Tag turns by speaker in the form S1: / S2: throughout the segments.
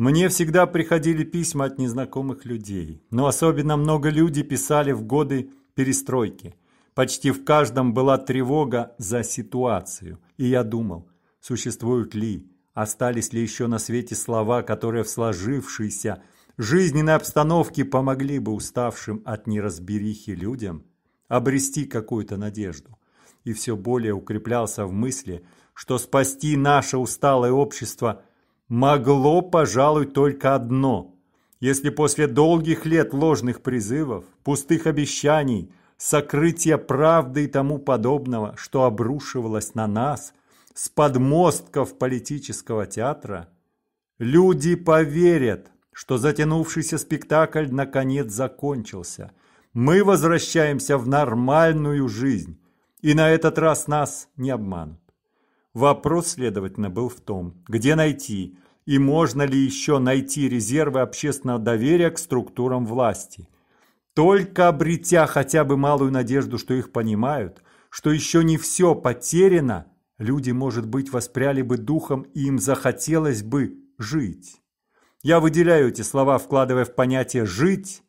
S1: Мне всегда приходили письма от незнакомых людей, но особенно много люди писали в годы перестройки. Почти в каждом была тревога за ситуацию, и я думал, существуют ли, остались ли еще на свете слова, которые в сложившейся жизненной обстановке помогли бы уставшим от неразберихи людям обрести какую-то надежду. И все более укреплялся в мысли, что спасти наше усталое общество – могло, пожалуй, только одно. Если после долгих лет ложных призывов, пустых обещаний, сокрытия правды и тому подобного, что обрушивалось на нас с подмостков политического театра, люди поверят, что затянувшийся спектакль наконец закончился. Мы возвращаемся в нормальную жизнь, и на этот раз нас не обманут. Вопрос, следовательно, был в том, где найти – и можно ли еще найти резервы общественного доверия к структурам власти. Только обретя хотя бы малую надежду, что их понимают, что еще не все потеряно, люди, может быть, воспряли бы духом и им захотелось бы жить. Я выделяю эти слова, вкладывая в понятие «жить»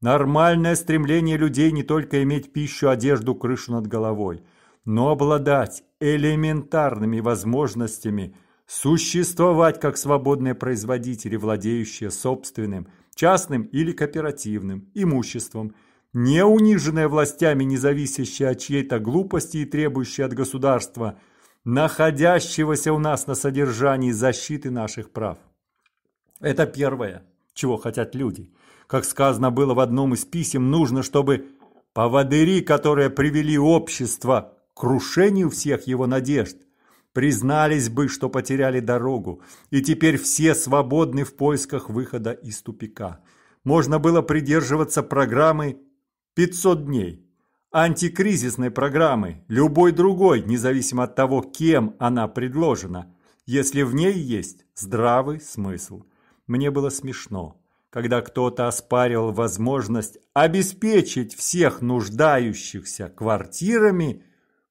S1: нормальное стремление людей не только иметь пищу, одежду, крышу над головой, но обладать элементарными возможностями существовать как свободные производители, владеющие собственным, частным или кооперативным имуществом, не униженные властями, не зависящая от чьей-то глупости и требующие от государства, находящегося у нас на содержании защиты наших прав. Это первое, чего хотят люди. Как сказано было в одном из писем, нужно, чтобы поводыри, которые привели общество к крушению всех его надежд – признались бы, что потеряли дорогу, и теперь все свободны в поисках выхода из тупика. Можно было придерживаться программы 500 дней, антикризисной программы, любой другой, независимо от того, кем она предложена, если в ней есть здравый смысл. Мне было смешно, когда кто-то оспаривал возможность обеспечить всех нуждающихся квартирами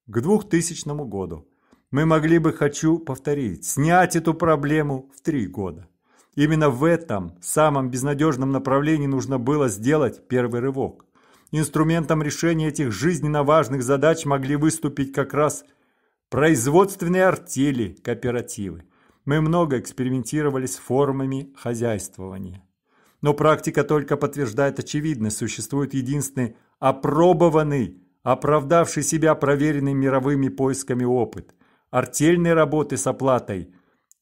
S1: к 2000 году. Мы могли бы, хочу повторить, снять эту проблему в три года. Именно в этом самом безнадежном направлении нужно было сделать первый рывок. Инструментом решения этих жизненно важных задач могли выступить как раз производственные артели кооперативы. Мы много экспериментировали с формами хозяйствования. Но практика только подтверждает очевидность. Существует единственный опробованный, оправдавший себя проверенный мировыми поисками опыт – артельной работы с оплатой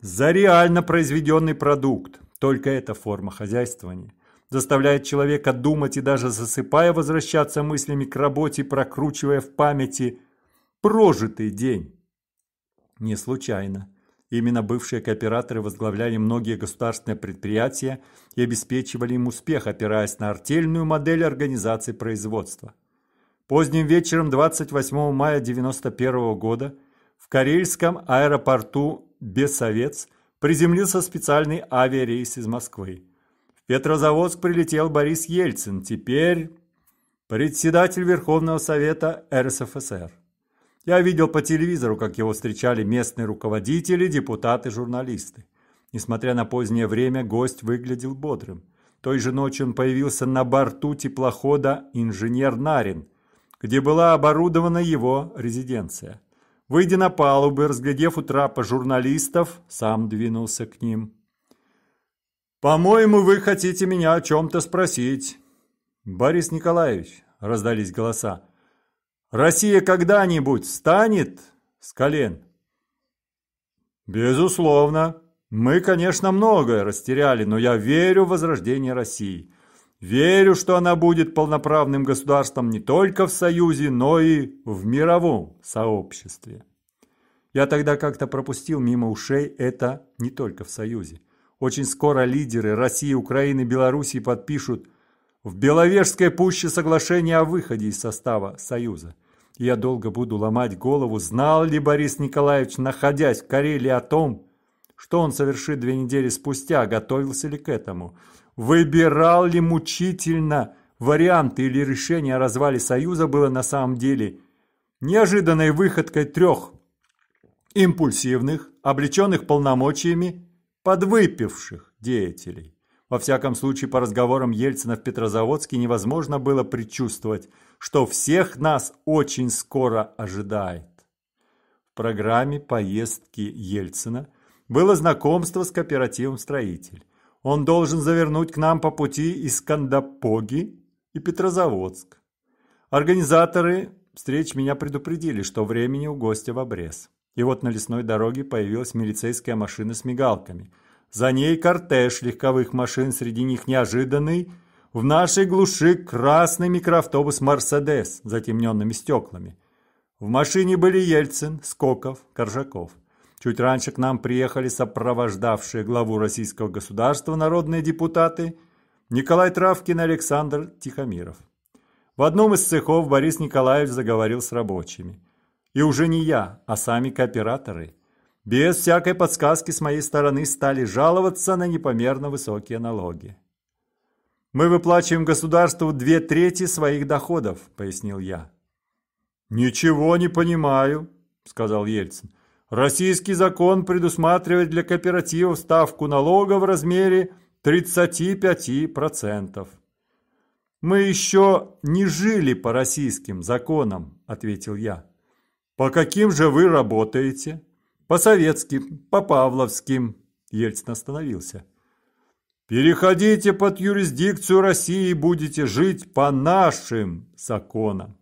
S1: за реально произведенный продукт. Только эта форма хозяйствования заставляет человека думать и даже засыпая возвращаться мыслями к работе, прокручивая в памяти прожитый день. Не случайно. Именно бывшие кооператоры возглавляли многие государственные предприятия и обеспечивали им успех, опираясь на артельную модель организации производства. Поздним вечером 28 мая 1991 года – Карельском аэропорту Бесовец приземлился специальный авиарейс из Москвы. В Петрозаводск прилетел Борис Ельцин, теперь председатель Верховного Совета РСФСР. Я видел по телевизору, как его встречали местные руководители, депутаты, журналисты. Несмотря на позднее время, гость выглядел бодрым. Той же ночью он появился на борту теплохода «Инженер Нарин», где была оборудована его резиденция. Выйдя на палубы, разглядев у трапа журналистов, сам двинулся к ним. «По-моему, вы хотите меня о чем-то спросить». «Борис Николаевич», — раздались голоса, — «Россия когда-нибудь встанет с колен?» «Безусловно. Мы, конечно, многое растеряли, но я верю в возрождение России. Верю, что она будет полноправным государством не только в Союзе, но и в мировом сообществе. Я тогда как-то пропустил мимо ушей это не только в Союзе. Очень скоро лидеры России, Украины, Белоруссии подпишут в Беловежской пуще соглашение о выходе из состава Союза. я долго буду ломать голову, знал ли Борис Николаевич, находясь в Карелии, о том, что он совершит две недели спустя, готовился ли к этому – Выбирал ли мучительно варианты или решения о развале Союза было на самом деле неожиданной выходкой трех импульсивных, облеченных полномочиями, подвыпивших деятелей. Во всяком случае, по разговорам Ельцина в Петрозаводске невозможно было предчувствовать, что всех нас очень скоро ожидает. В программе поездки Ельцина было знакомство с кооперативом «Строитель». Он должен завернуть к нам по пути из Кандапоги и Петрозаводск. Организаторы встреч меня предупредили, что времени у гостя в обрез. И вот на лесной дороге появилась милицейская машина с мигалками. За ней кортеж легковых машин, среди них неожиданный. В нашей глуши красный микроавтобус «Мерседес» с затемненными стеклами. В машине были Ельцин, Скоков, Коржаков. Чуть раньше к нам приехали сопровождавшие главу российского государства народные депутаты Николай Травкин и Александр Тихомиров. В одном из цехов Борис Николаевич заговорил с рабочими. И уже не я, а сами кооператоры. Без всякой подсказки с моей стороны стали жаловаться на непомерно высокие налоги. «Мы выплачиваем государству две трети своих доходов», – пояснил я. «Ничего не понимаю», – сказал Ельцин. Российский закон предусматривает для кооперативов ставку налога в размере 35%. «Мы еще не жили по российским законам», – ответил я. «По каким же вы работаете?» «По советским, по павловским», – Ельцин остановился. «Переходите под юрисдикцию России и будете жить по нашим законам».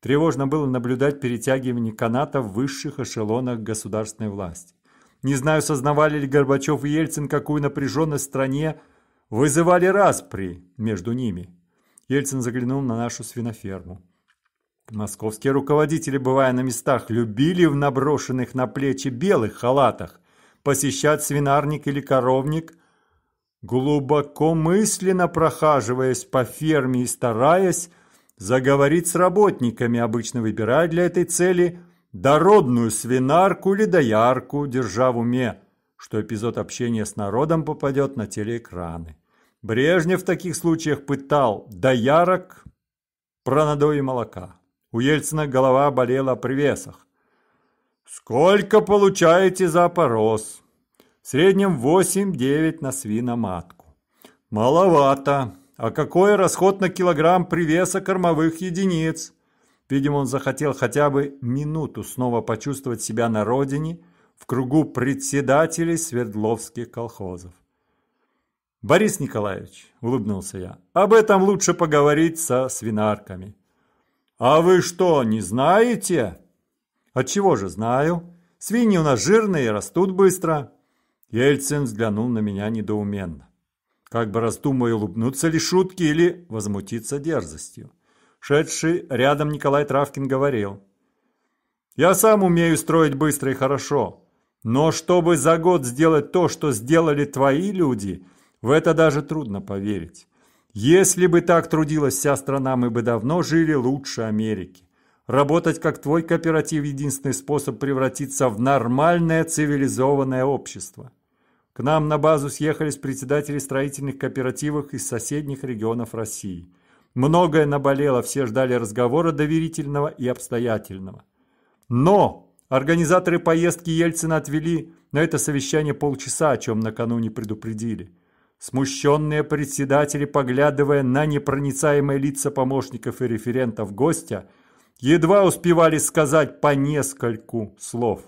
S1: Тревожно было наблюдать перетягивание каната в высших эшелонах государственной власти. Не знаю, сознавали ли Горбачев и Ельцин, какую напряженность в стране вызывали распри между ними. Ельцин заглянул на нашу свиноферму. Московские руководители, бывая на местах, любили в наброшенных на плечи белых халатах посещать свинарник или коровник, глубоко мысленно прохаживаясь по ферме и стараясь заговорить с работниками, обычно выбирая для этой цели дородную свинарку или доярку, держа в уме, что эпизод общения с народом попадет на телеэкраны. Брежнев в таких случаях пытал доярок, пронадо и молока. У Ельцина голова болела при весах. «Сколько получаете за опорос?» В среднем 8-9 на свиноматку. «Маловато. А какой расход на килограмм привеса кормовых единиц? Видимо, он захотел хотя бы минуту снова почувствовать себя на родине, в кругу председателей Свердловских колхозов. «Борис Николаевич», – улыбнулся я, – «об этом лучше поговорить со свинарками». «А вы что, не знаете?» «Отчего «А же знаю? Свиньи у нас жирные, растут быстро». Ельцин взглянул на меня недоуменно как бы раздумывая, улыбнуться ли шутки или возмутиться дерзостью. Шедший рядом Николай Травкин говорил, «Я сам умею строить быстро и хорошо, но чтобы за год сделать то, что сделали твои люди, в это даже трудно поверить. Если бы так трудилась вся страна, мы бы давно жили лучше Америки. Работать как твой кооператив – единственный способ превратиться в нормальное цивилизованное общество». К нам на базу съехались председатели строительных кооперативов из соседних регионов России. Многое наболело, все ждали разговора доверительного и обстоятельного. Но организаторы поездки Ельцина отвели на это совещание полчаса, о чем накануне предупредили. Смущенные председатели, поглядывая на непроницаемые лица помощников и референтов гостя, едва успевали сказать по нескольку слов.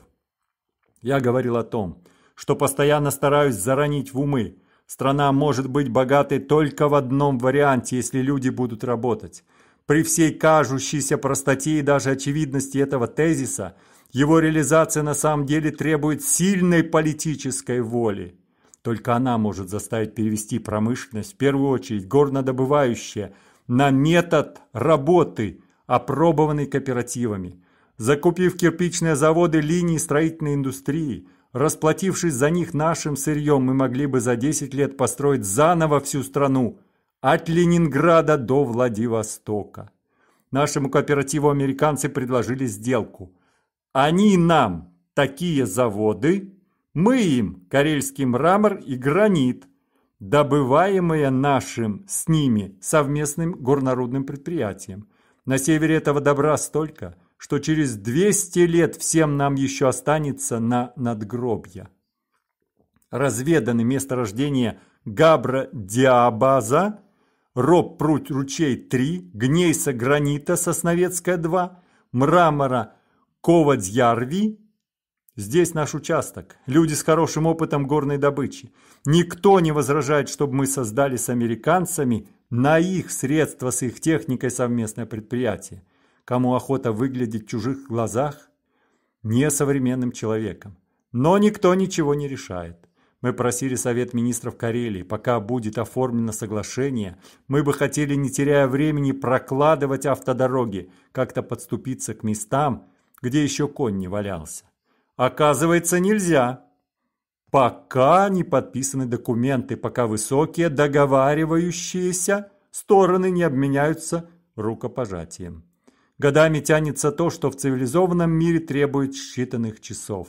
S1: Я говорил о том, что постоянно стараюсь заранить в умы. Страна может быть богатой только в одном варианте, если люди будут работать. При всей кажущейся простоте и даже очевидности этого тезиса, его реализация на самом деле требует сильной политической воли. Только она может заставить перевести промышленность, в первую очередь горнодобывающая, на метод работы, опробованный кооперативами. Закупив кирпичные заводы линии строительной индустрии – Расплатившись за них нашим сырьем, мы могли бы за 10 лет построить заново всю страну, от Ленинграда до Владивостока. Нашему кооперативу американцы предложили сделку. Они нам такие заводы, мы им карельский мрамор и гранит, добываемые нашим с ними совместным горнорудным предприятием. На севере этого добра столько – что через 200 лет всем нам еще останется на надгробье. Разведаны месторождения Габра-Диабаза, Роб-Пруть-Ручей-3, Гнейса-Гранита-Сосновецкая-2, Мрамора-Ковадьярви. Здесь наш участок. Люди с хорошим опытом горной добычи. Никто не возражает, чтобы мы создали с американцами на их средства с их техникой совместное предприятие кому охота выглядеть в чужих глазах несовременным человеком. Но никто ничего не решает. Мы просили Совет министров Карелии, пока будет оформлено соглашение, мы бы хотели, не теряя времени, прокладывать автодороги, как-то подступиться к местам, где еще конь не валялся. Оказывается, нельзя. Пока не подписаны документы, пока высокие договаривающиеся стороны не обменяются рукопожатием. Годами тянется то, что в цивилизованном мире требует считанных часов.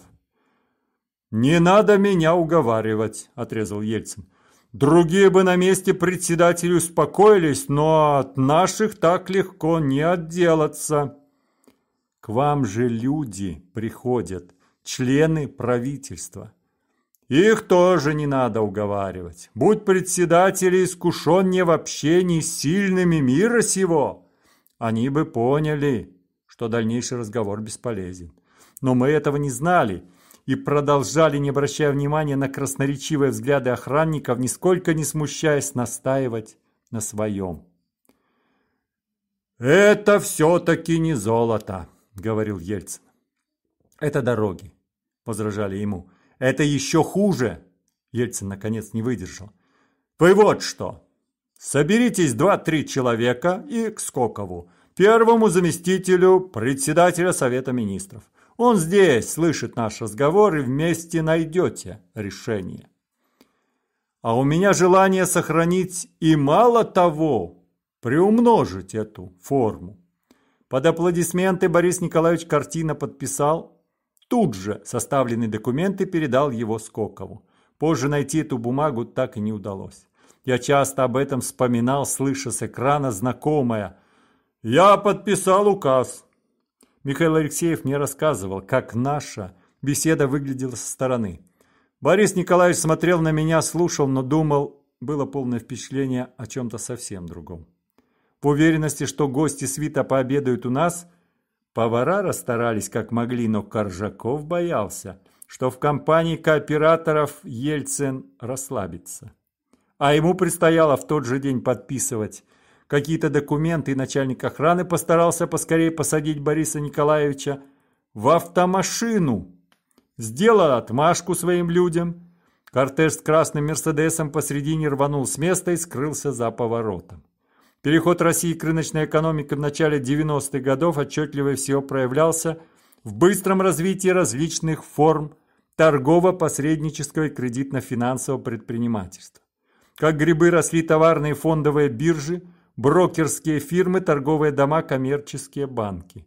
S1: «Не надо меня уговаривать», – отрезал Ельцин. «Другие бы на месте председателя успокоились, но от наших так легко не отделаться». «К вам же люди приходят, члены правительства». Их тоже не надо уговаривать. Будь председатель искушен не в общении с сильными мира сего, они бы поняли, что дальнейший разговор бесполезен. Но мы этого не знали и продолжали, не обращая внимания на красноречивые взгляды охранников, нисколько не смущаясь настаивать на своем. «Это все-таки не золото», — говорил Ельцин. «Это дороги», — возражали ему. «Это еще хуже!» Ельцин, наконец, не выдержал. «Вы вот что! Соберитесь два-три человека и к Скокову, первому заместителю председателя Совета Министров. Он здесь слышит наш разговор и вместе найдете решение. А у меня желание сохранить и мало того, приумножить эту форму. Под аплодисменты Борис Николаевич картина подписал. Тут же составленные документы передал его Скокову. Позже найти эту бумагу так и не удалось. Я часто об этом вспоминал, слыша с экрана знакомое. «Я подписал указ». Михаил Алексеев мне рассказывал, как наша беседа выглядела со стороны. Борис Николаевич смотрел на меня, слушал, но думал, было полное впечатление о чем-то совсем другом. В уверенности, что гости свита пообедают у нас, повара расстарались как могли, но Коржаков боялся, что в компании кооператоров Ельцин расслабится а ему предстояло в тот же день подписывать какие-то документы, и начальник охраны постарался поскорее посадить Бориса Николаевича в автомашину. Сделал отмашку своим людям. Кортеж с красным «Мерседесом» посредине рванул с места и скрылся за поворотом. Переход России к рыночной экономике в начале 90-х годов отчетливо всего проявлялся в быстром развитии различных форм торгово-посреднического и кредитно-финансового предпринимательства. Как грибы росли товарные фондовые биржи, брокерские фирмы, торговые дома, коммерческие банки.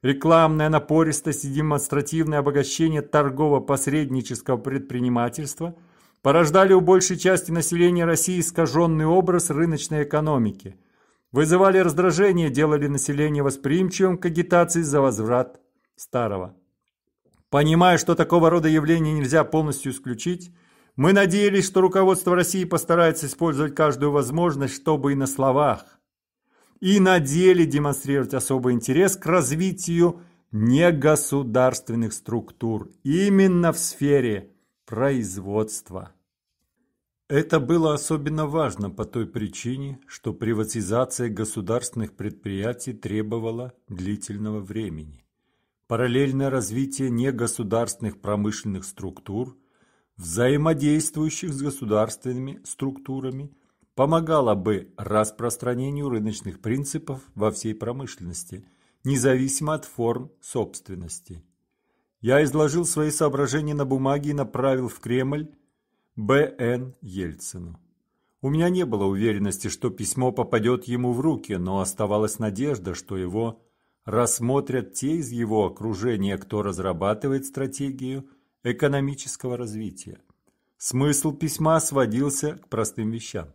S1: Рекламная напористость и демонстративное обогащение торгово-посреднического предпринимательства порождали у большей части населения России искаженный образ рыночной экономики, вызывали раздражение, делали население восприимчивым к агитации за возврат старого. Понимая, что такого рода явления нельзя полностью исключить, мы надеялись, что руководство России постарается использовать каждую возможность, чтобы и на словах, и на деле демонстрировать особый интерес к развитию негосударственных структур именно в сфере производства. Это было особенно важно по той причине, что приватизация государственных предприятий требовала длительного времени. Параллельное развитие негосударственных промышленных структур – взаимодействующих с государственными структурами, помогало бы распространению рыночных принципов во всей промышленности, независимо от форм собственности. Я изложил свои соображения на бумаге и направил в Кремль Б.Н. Ельцину. У меня не было уверенности, что письмо попадет ему в руки, но оставалась надежда, что его рассмотрят те из его окружения, кто разрабатывает стратегию – экономического развития. Смысл письма сводился к простым вещам.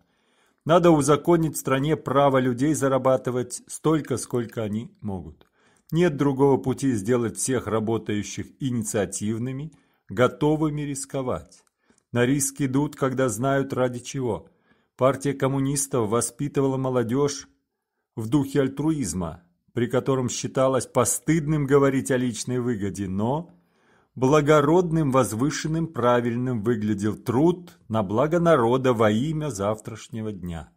S1: Надо узаконить в стране право людей зарабатывать столько, сколько они могут. Нет другого пути сделать всех работающих инициативными, готовыми рисковать. На риск идут, когда знают ради чего. Партия коммунистов воспитывала молодежь в духе альтруизма, при котором считалось постыдным говорить о личной выгоде, но благородным, возвышенным, правильным выглядел труд на благо народа во имя завтрашнего дня.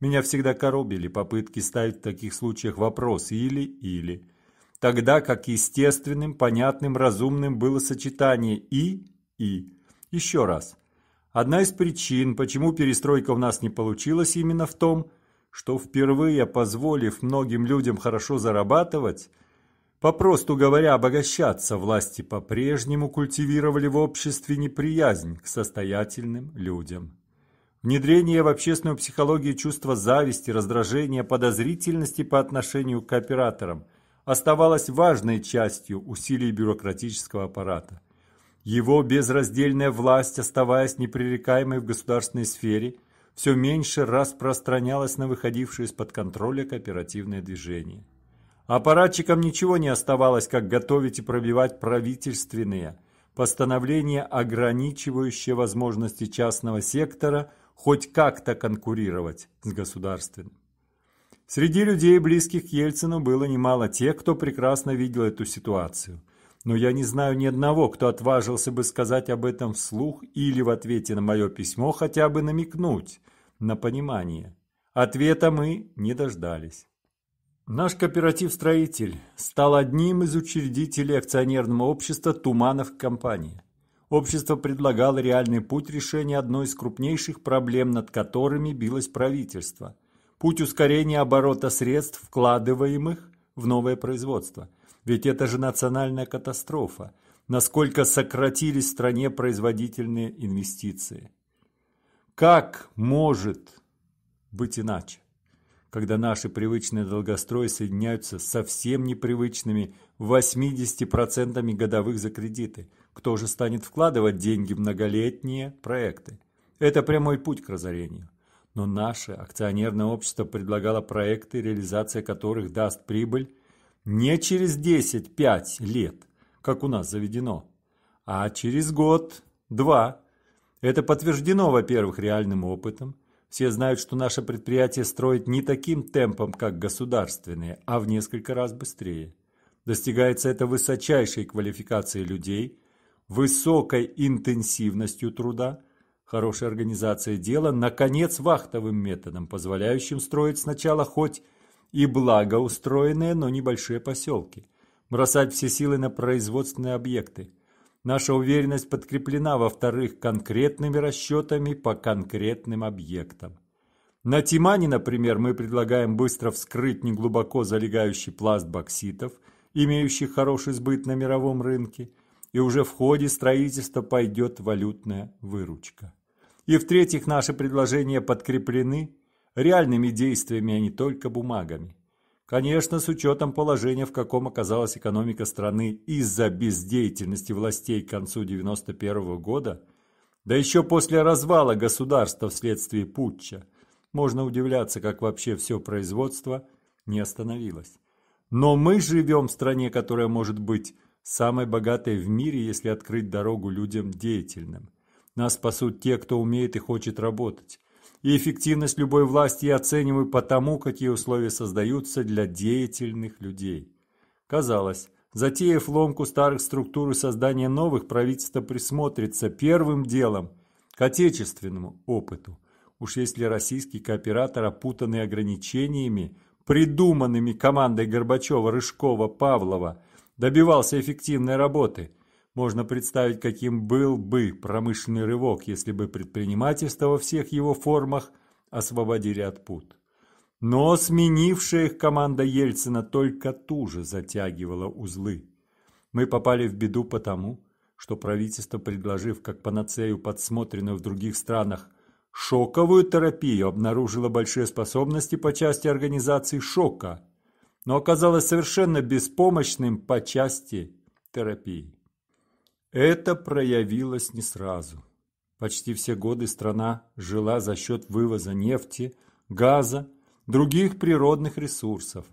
S1: Меня всегда коробили попытки ставить в таких случаях вопрос «или-или», тогда как естественным, понятным, разумным было сочетание «и-и». Еще раз. Одна из причин, почему перестройка у нас не получилась именно в том, что впервые позволив многим людям хорошо зарабатывать – Попросту говоря, обогащаться власти по-прежнему культивировали в обществе неприязнь к состоятельным людям. Внедрение в общественную психологию чувства зависти, раздражения, подозрительности по отношению к операторам оставалось важной частью усилий бюрократического аппарата. Его безраздельная власть, оставаясь непререкаемой в государственной сфере, все меньше распространялась на выходившие из-под контроля кооперативное движение. Аппаратчикам ничего не оставалось, как готовить и пробивать правительственные постановления, ограничивающие возможности частного сектора хоть как-то конкурировать с государственным. Среди людей, близких к Ельцину, было немало тех, кто прекрасно видел эту ситуацию. Но я не знаю ни одного, кто отважился бы сказать об этом вслух или в ответе на мое письмо хотя бы намекнуть на понимание. Ответа мы не дождались. Наш кооператив-строитель стал одним из учредителей акционерного общества «Туманов компания». Общество предлагало реальный путь решения одной из крупнейших проблем, над которыми билось правительство. Путь ускорения оборота средств, вкладываемых в новое производство. Ведь это же национальная катастрофа. Насколько сократились в стране производительные инвестиции. Как может быть иначе? когда наши привычные долгострои соединяются с совсем непривычными 80% годовых за кредиты. Кто же станет вкладывать деньги в многолетние проекты? Это прямой путь к разорению. Но наше акционерное общество предлагало проекты, реализация которых даст прибыль не через 10-5 лет, как у нас заведено, а через год-два. Это подтверждено, во-первых, реальным опытом, все знают, что наше предприятие строит не таким темпом, как государственные, а в несколько раз быстрее. Достигается это высочайшей квалификацией людей, высокой интенсивностью труда, хорошей организацией дела, наконец, вахтовым методом, позволяющим строить сначала хоть и благоустроенные, но небольшие поселки, бросать все силы на производственные объекты – Наша уверенность подкреплена, во-вторых, конкретными расчетами по конкретным объектам. На Тимане, например, мы предлагаем быстро вскрыть неглубоко залегающий пласт бокситов, имеющий хороший сбыт на мировом рынке, и уже в ходе строительства пойдет валютная выручка. И в-третьих, наши предложения подкреплены реальными действиями, а не только бумагами. Конечно, с учетом положения, в каком оказалась экономика страны из-за бездеятельности властей к концу 1991 года, да еще после развала государства вследствие путча, можно удивляться, как вообще все производство не остановилось. Но мы живем в стране, которая может быть самой богатой в мире, если открыть дорогу людям деятельным. Нас спасут те, кто умеет и хочет работать и эффективность любой власти я оцениваю по тому, какие условия создаются для деятельных людей. Казалось, затеяв ломку старых структур и создание новых, правительство присмотрится первым делом к отечественному опыту, уж если российский кооператор, опутанный ограничениями, придуманными командой Горбачева, Рыжкова, Павлова, добивался эффективной работы – можно представить, каким был бы промышленный рывок, если бы предпринимательство во всех его формах освободили от пут. Но сменившая их команда Ельцина только туже затягивала узлы. Мы попали в беду потому, что правительство, предложив как панацею подсмотренную в других странах шоковую терапию, обнаружило большие способности по части организации шока, но оказалось совершенно беспомощным по части терапии. Это проявилось не сразу. Почти все годы страна жила за счет вывоза нефти, газа, других природных ресурсов.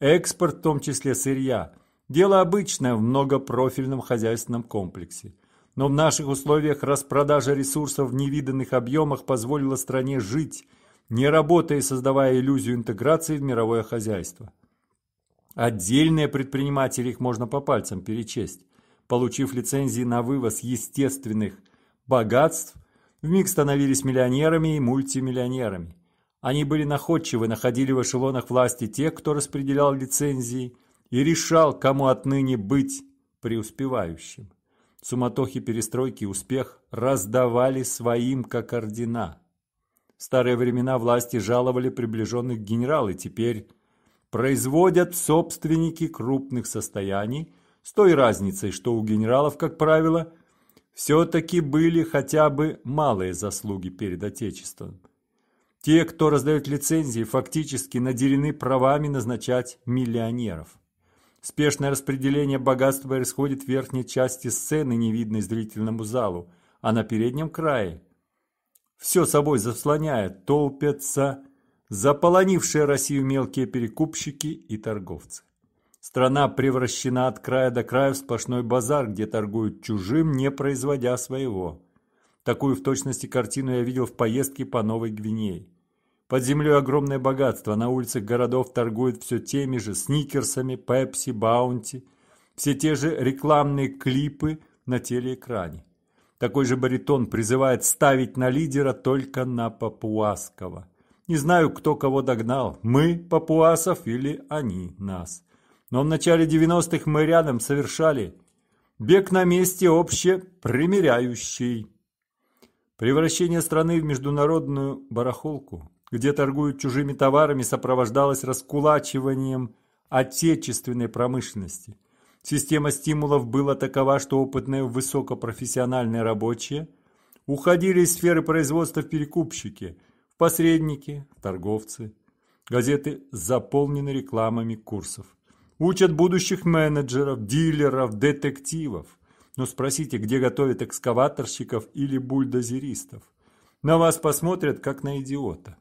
S1: Экспорт, в том числе сырья, дело обычное в многопрофильном хозяйственном комплексе. Но в наших условиях распродажа ресурсов в невиданных объемах позволила стране жить, не работая и создавая иллюзию интеграции в мировое хозяйство. Отдельные предприниматели их можно по пальцам перечесть получив лицензии на вывоз естественных богатств, вмиг становились миллионерами и мультимиллионерами. Они были находчивы, находили в эшелонах власти тех, кто распределял лицензии и решал, кому отныне быть преуспевающим. Суматохи перестройки успех раздавали своим, как ордена. В старые времена власти жаловали приближенных генералы, теперь производят собственники крупных состояний – с той разницей, что у генералов, как правило, все-таки были хотя бы малые заслуги перед Отечеством. Те, кто раздает лицензии, фактически наделены правами назначать миллионеров. Спешное распределение богатства происходит в верхней части сцены, невидной зрительному залу, а на переднем крае. Все собой заслоняет, толпятся заполонившие Россию мелкие перекупщики и торговцы. Страна превращена от края до края в сплошной базар, где торгуют чужим, не производя своего. Такую в точности картину я видел в поездке по Новой Гвинее. Под землей огромное богатство, на улицах городов торгуют все теми же сникерсами, пепси, баунти, все те же рекламные клипы на телеэкране. Такой же баритон призывает ставить на лидера только на Папуаского. Не знаю, кто кого догнал, мы, папуасов, или они нас но в начале 90-х мы рядом совершали. Бег на месте общепримиряющий. Превращение страны в международную барахолку, где торгуют чужими товарами, сопровождалось раскулачиванием отечественной промышленности. Система стимулов была такова, что опытные высокопрофессиональные рабочие уходили из сферы производства в перекупщики, в посредники, в торговцы. Газеты заполнены рекламами курсов. Учат будущих менеджеров, дилеров, детективов. Но спросите, где готовят экскаваторщиков или бульдозеристов. На вас посмотрят, как на идиота.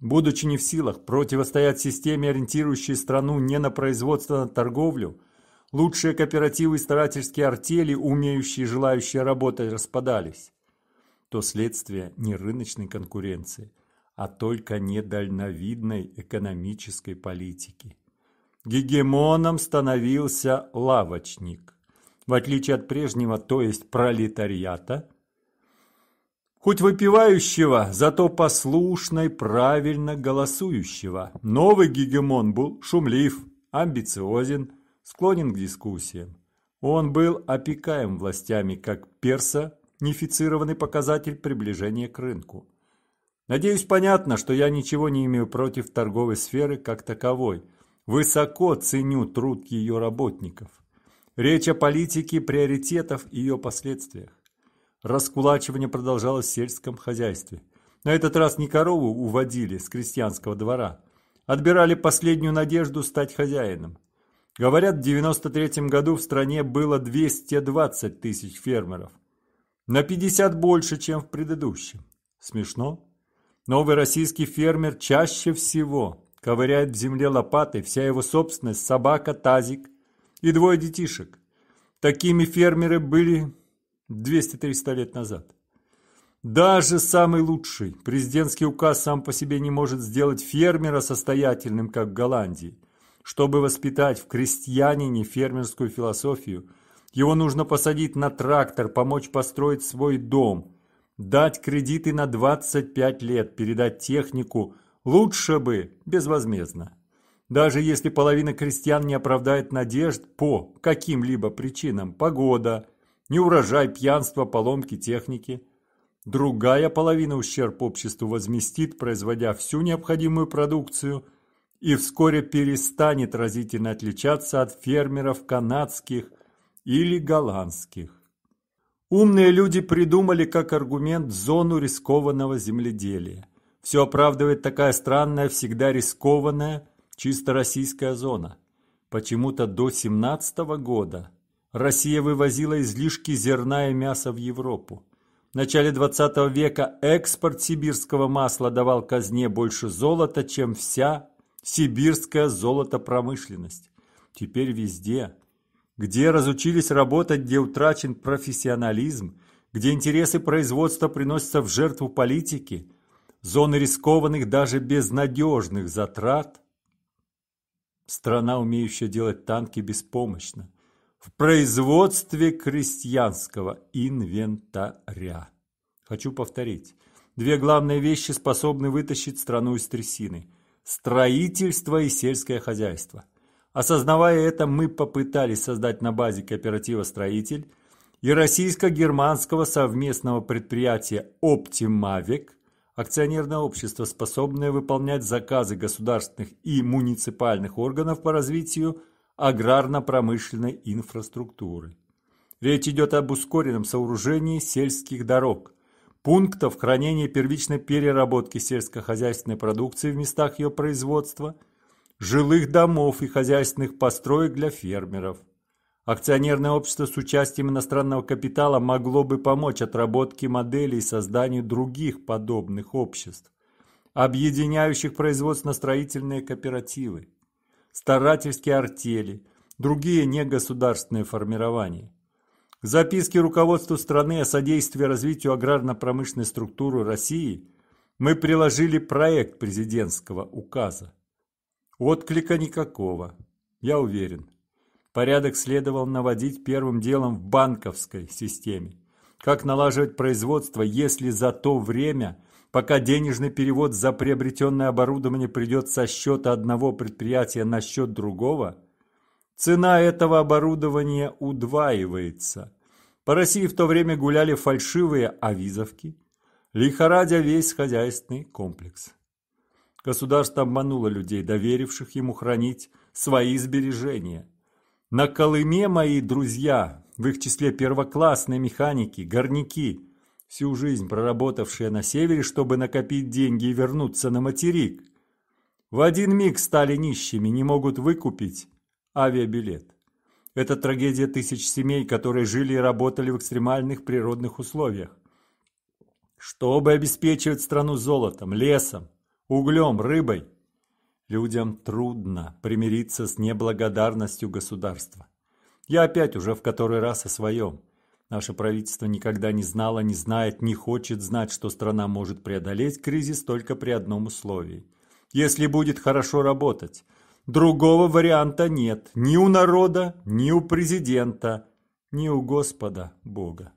S1: Будучи не в силах противостоять системе, ориентирующей страну не на производство, а на торговлю, лучшие кооперативы и старательские артели, умеющие и желающие работать, распадались. То следствие не рыночной конкуренции, а только недальновидной экономической политики – Гегемоном становился лавочник. В отличие от прежнего, то есть пролетариата, хоть выпивающего, зато послушно правильно голосующего. Новый гегемон был шумлив, амбициозен, склонен к дискуссиям. Он был опекаем властями, как перса, нефицированный показатель приближения к рынку. Надеюсь, понятно, что я ничего не имею против торговой сферы как таковой – Высоко ценю труд ее работников. Речь о политике приоритетов и ее последствиях. Раскулачивание продолжалось в сельском хозяйстве. На этот раз не корову уводили с крестьянского двора. Отбирали последнюю надежду стать хозяином. Говорят, в 93 году в стране было 220 тысяч фермеров. На 50 больше, чем в предыдущем. Смешно? Новый российский фермер чаще всего ковыряет в земле лопатой, вся его собственность, собака, тазик и двое детишек. Такими фермеры были 200-300 лет назад. Даже самый лучший президентский указ сам по себе не может сделать фермера состоятельным, как в Голландии. Чтобы воспитать в крестьянине фермерскую философию, его нужно посадить на трактор, помочь построить свой дом, дать кредиты на 25 лет, передать технику – Лучше бы безвозмездно. Даже если половина крестьян не оправдает надежд по каким-либо причинам – погода, неурожай, пьянство, поломки техники – Другая половина ущерб обществу возместит, производя всю необходимую продукцию, и вскоре перестанет разительно отличаться от фермеров канадских или голландских. Умные люди придумали как аргумент зону рискованного земледелия – все оправдывает такая странная, всегда рискованная, чисто российская зона. Почему-то до 17 года Россия вывозила излишки зерна и мяса в Европу. В начале 20 века экспорт сибирского масла давал казне больше золота, чем вся сибирская золотопромышленность. Теперь везде. Где разучились работать, где утрачен профессионализм, где интересы производства приносятся в жертву политики – зоны рискованных, даже безнадежных затрат, страна, умеющая делать танки беспомощно, в производстве крестьянского инвентаря. Хочу повторить. Две главные вещи способны вытащить страну из трясины – строительство и сельское хозяйство. Осознавая это, мы попытались создать на базе кооператива «Строитель» и российско-германского совместного предприятия «Оптимавик» акционерное общество, способное выполнять заказы государственных и муниципальных органов по развитию аграрно-промышленной инфраструктуры. Речь идет об ускоренном сооружении сельских дорог, пунктов хранения первичной переработки сельскохозяйственной продукции в местах ее производства, жилых домов и хозяйственных построек для фермеров, Акционерное общество с участием иностранного капитала могло бы помочь отработке моделей и созданию других подобных обществ, объединяющих производственно-строительные кооперативы, старательские артели, другие негосударственные формирования. Записки руководству страны о содействии развитию аграрно-промышленной структуры России мы приложили проект президентского указа. Отклика никакого, я уверен. Порядок следовал наводить первым делом в банковской системе. Как налаживать производство, если за то время, пока денежный перевод за приобретенное оборудование придет со счета одного предприятия на счет другого, цена этого оборудования удваивается. По России в то время гуляли фальшивые авизовки, лихорадя весь хозяйственный комплекс. Государство обмануло людей, доверивших ему хранить свои сбережения – на Колыме мои друзья, в их числе первоклассные механики, горняки, всю жизнь проработавшие на севере, чтобы накопить деньги и вернуться на материк, в один миг стали нищими, не могут выкупить авиабилет. Это трагедия тысяч семей, которые жили и работали в экстремальных природных условиях. Чтобы обеспечивать страну золотом, лесом, углем, рыбой – Людям трудно примириться с неблагодарностью государства. Я опять уже в который раз о своем. Наше правительство никогда не знало, не знает, не хочет знать, что страна может преодолеть кризис только при одном условии. Если будет хорошо работать. Другого варианта нет ни у народа, ни у президента, ни у Господа Бога.